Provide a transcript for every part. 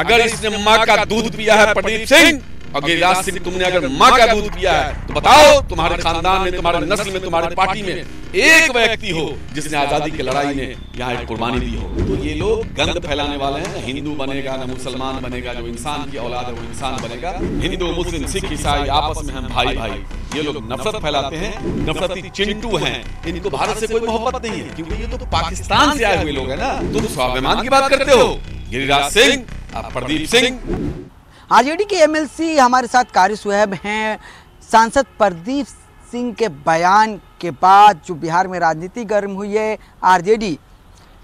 अगर इसने माँ का दूध पिया है प्रदीप सिंह और गिरिराज सिंह तुमने अगर माँ का दूध पिया है तो, तो बताओ तुम्हारे खानदान में तुम्हारे नस्ल में तुम्हारे पार्टी में एक व्यक्ति हो जिसने आजादी की लड़ाई में यहाँ एक कुर्बानी दी हो तो ये लोग गंद फैलाने वाले हैं हिंदू बनेगा ना मुसलमान बनेगा जो इंसान की औलाद है वो इंसान बनेगा हिंदू मुस्लिम सिख ईसाई आपस में हम भाई भाई ये लोग नफरत फैलाते हैं नफरती चिंटू हैं इनको भारत से कोई मोहब्बत नहीं है क्योंकि ये तो पाकिस्तान से आए हुए लोग है ना तुम स्वाभिमान की बात करते हो गिरिराज सिंह प्रदीप सिंह आरजेडी के एमएलसी हमारे साथ कारी सुहैब हैं सांसद प्रदीप सिंह के बयान के बाद जो बिहार में राजनीति गर्म हुई है आरजेडी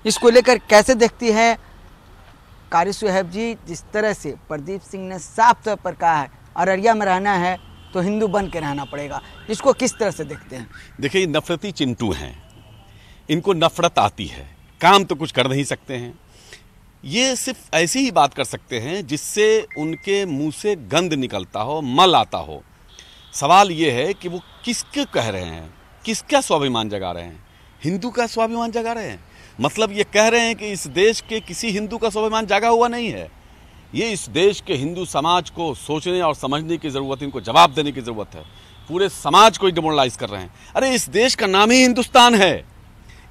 इसको लेकर कैसे देखती है कारी सुहैब जी जिस तरह से प्रदीप सिंह ने साफ तौर पर कहा है अररिया में रहना है तो हिंदू बन के रहना पड़ेगा इसको किस तरह से देखते हैं देखिए नफरती चिंटू हैं इनको नफरत आती है काम तो कुछ कर नहीं सकते हैं ये सिर्फ ऐसी ही बात कर सकते हैं जिससे उनके मुंह से गंद निकलता हो मल आता हो सवाल ये है कि वो किसके कह रहे हैं किसका स्वाभिमान जगा रहे हैं हिंदू का स्वाभिमान जगा रहे हैं मतलब ये कह रहे हैं कि इस देश के किसी हिंदू का स्वाभिमान जागा हुआ नहीं है ये इस देश के हिंदू समाज को सोचने और समझने की ज़रूरत है इनको जवाब देने की ज़रूरत है पूरे समाज को डिमोरलाइज कर रहे हैं अरे इस देश का नाम ही हिंदुस्तान है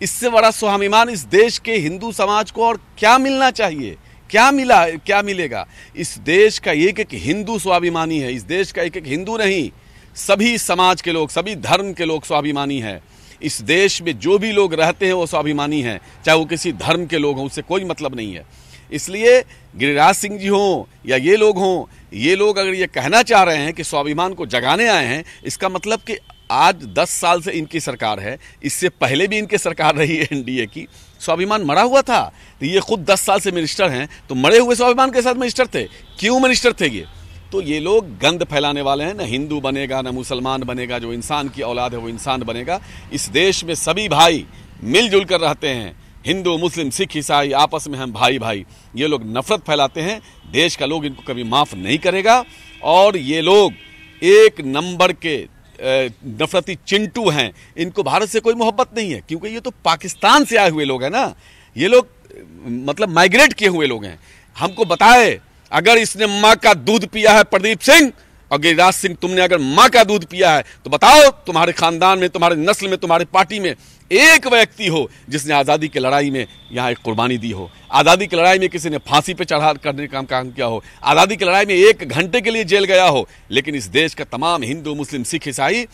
इससे बड़ा स्वाभिमान इस देश के हिंदू समाज को और क्या मिलना चाहिए क्या मिला क्या मिलेगा इस देश का एक एक हिंदू स्वाभिमानी है इस देश का एक एक हिंदू नहीं सभी समाज के लोग सभी धर्म के लोग स्वाभिमानी है इस देश में जो भी लोग रहते हैं वो स्वाभिमानी है चाहे वो किसी धर्म के लोग हों उससे कोई मतलब नहीं है इसलिए गिरिराज सिंह जी हों या ये लोग हों ये लोग अगर ये कहना चाह रहे हैं कि स्वाभिमान को जगाने आए हैं इसका मतलब कि आज 10 साल से इनकी सरकार है इससे पहले भी इनकी सरकार रही है एनडीए की स्वाभिमान मरा हुआ था तो ये खुद 10 साल से मिनिस्टर हैं तो मरे हुए स्वाभिमान के साथ मिनिस्टर थे क्यों मिनिस्टर थे ये तो ये लोग गंद फैलाने वाले हैं ना हिंदू बनेगा ना मुसलमान बनेगा जो इंसान की औलाद है वो इंसान बनेगा इस देश में सभी भाई मिलजुल कर रहते हैं हिंदू मुस्लिम सिख ईसाई आपस में हम भाई भाई ये लोग नफरत फैलाते हैं देश का लोग इनको कभी माफ़ नहीं करेगा और ये लोग एक नंबर के नफरती चिंटू हैं इनको भारत से कोई मोहब्बत नहीं है क्योंकि ये तो पाकिस्तान से आए हुए लोग हैं ना ये लोग मतलब माइग्रेट किए हुए लोग हैं हमको बताए अगर इसने माँ का दूध पिया है प्रदीप सिंह और गिरिराज सिंह तुमने अगर माँ का दूध पिया है तो बताओ तुम्हारे खानदान में तुम्हारे नस्ल में तुम्हारे पार्टी में एक व्यक्ति हो जिसने आज़ादी की लड़ाई में यहाँ एक कुर्बानी दी हो आज़ादी की लड़ाई में किसी ने फांसी पे चढ़ा करने का काम किया हो आज़ादी की लड़ाई में एक घंटे के लिए जेल गया हो लेकिन इस देश का तमाम हिंदू मुस्लिम सिख ईसाई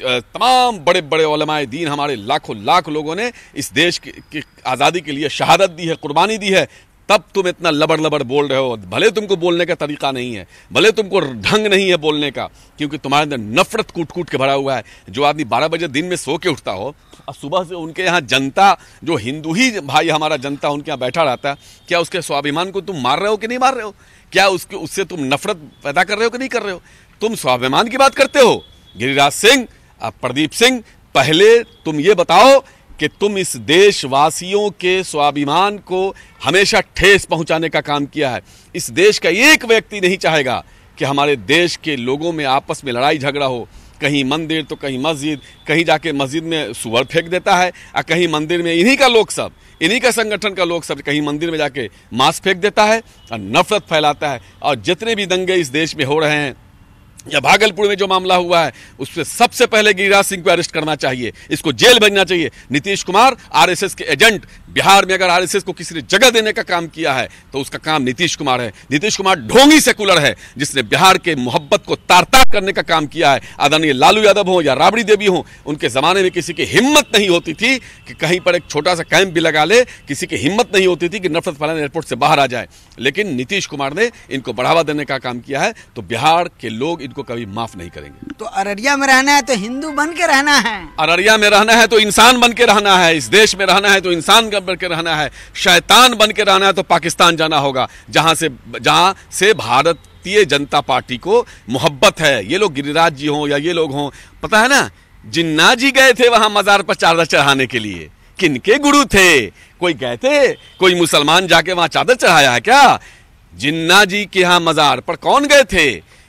तमाम बड़े बड़े ओलमाए दीन हमारे लाखों लाख लोगों ने इस देश की आज़ादी के लिए शहादत दी है कुर्बानी दी है तब तुम इतना लबड़ लबड़ बोल रहे हो भले तुमको बोलने का तरीका नहीं है भले तुमको ढंग नहीं है बोलने का क्योंकि तुम्हारे अंदर नफरत कूट कूट के भरा हुआ है जो आदमी बारह बजे दिन में सो के उठता हो और सुबह से उनके यहाँ जनता जो हिंदू ही भाई हमारा जनता उनके यहाँ बैठा रहता है क्या उसके स्वाभिमान को तुम मार रहे हो कि नहीं मार रहे हो क्या उसके उससे तुम नफरत पैदा कर रहे हो कि नहीं कर रहे हो तुम स्वाभिमान की बात करते हो गिरिराज सिंह प्रदीप सिंह पहले तुम ये बताओ कि तुम इस देशवासियों के स्वाभिमान को हमेशा ठेस पहुंचाने का काम किया है इस देश का एक व्यक्ति नहीं चाहेगा कि हमारे देश के लोगों में आपस में लड़ाई झगड़ा हो कहीं मंदिर तो कहीं मस्जिद कहीं जाके मस्जिद में सुअर फेंक देता है और कहीं मंदिर में इन्हीं का लोग सब इन्हीं का संगठन का लोग सब कहीं मंदिर में जाके मांस फेंक देता है और नफरत फैलाता है और जितने भी दंगे इस देश में हो रहे हैं या भागलपुर में जो मामला हुआ है उससे सबसे पहले गिरिराज सिंह को अरेस्ट करना चाहिए इसको जेल भेजना चाहिए नीतीश कुमार आरएसएस के एजेंट बिहार में अगर आरएसएस को किसी ने जगह देने का काम किया है तो उसका काम नीतीश कुमार है नीतीश कुमार ढोंगी सेकुलर है जिसने बिहार के मोहब्बत को तार तार करने का काम किया है आदरणीय लालू यादव हों या राबड़ी देवी हों उनके ज़माने में किसी की हिम्मत नहीं होती थी कि कहीं पर एक छोटा सा कैंप भी लगा ले किसी की हिम्मत नहीं होती थी कि नफरत फलान एयरपोर्ट से बाहर आ जाए लेकिन नीतीश कुमार ने इनको बढ़ावा देने का काम किया है तो बिहार के लोग इनको कभी माफ नहीं करेंगे तो अररिया में रहना है तो हिंदू बन के रहना है अररिया में रहना है तो इंसान बन के रहना है इस देश में रहना है तो इंसान बन के रहना है शैतान बन के रहना है तो पाकिस्तान जाना होगा जहाँ से जहाँ से भारत भारतीय जनता पार्टी को मोहब्बत है ये लोग गिरिराज जी हों या ये लोग हों पता है ना जिन्ना जी गए थे वहां मजार पर चादर चढ़ाने के लिए किनके गुरु थे कोई गए थे कोई मुसलमान जाके वहां चादर चढ़ाया है क्या जिन्ना जी के यहां मजार पर कौन गए थे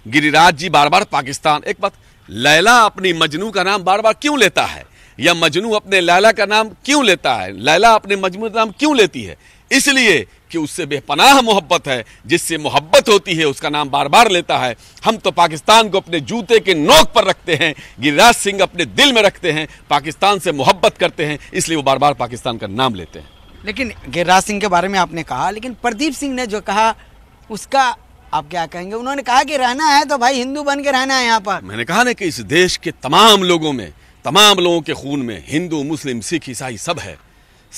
गिरिराज जी बार बार पाकिस्तान एक बात लैला अपनी मजनू का नाम बार बार क्यों लेता है या मजनू अपने लैला का नाम क्यों लेता है लैला अपने मजनू का नाम क्यों लेती है इसलिए कि उससे बेपनाह मोहब्बत है जिससे मोहब्बत होती है उसका नाम बार बार लेता है हम तो पाकिस्तान को अपने जूते के नोक पर रखते हैं गिरिराज सिंह अपने दिल में रखते हैं पाकिस्तान से मोहब्बत करते हैं इसलिए वो बार बार पाकिस्तान का नाम लेते हैं लेकिन गिरिराज सिंह के बारे में आपने कहा लेकिन प्रदीप सिंह ने जो कहा उसका आप क्या कहेंगे उन्होंने कहा कि रहना है तो भाई हिंदू बन के रहना है यहाँ पर मैंने कहा ना कि इस देश के तमाम लोगों में तमाम लोगों के खून में हिंदू मुस्लिम सिख ईसाई सब है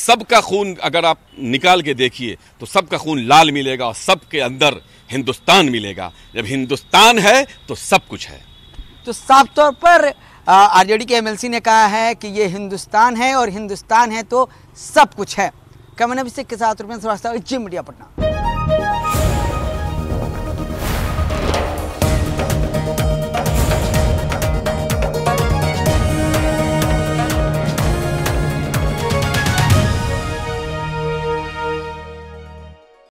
सबका खून अगर आप निकाल के देखिए तो सबका खून लाल मिलेगा और सबके अंदर हिंदुस्तान मिलेगा जब हिंदुस्तान है तो सब कुछ है तो साफ तौर पर आरजेडी के एमएलसी ने कहा है कि ये हिंदुस्तान है और हिंदुस्तान है तो सब कुछ है कमन अभिषेक के साथ रुपये श्रीवास्तव जी मीडिया पटना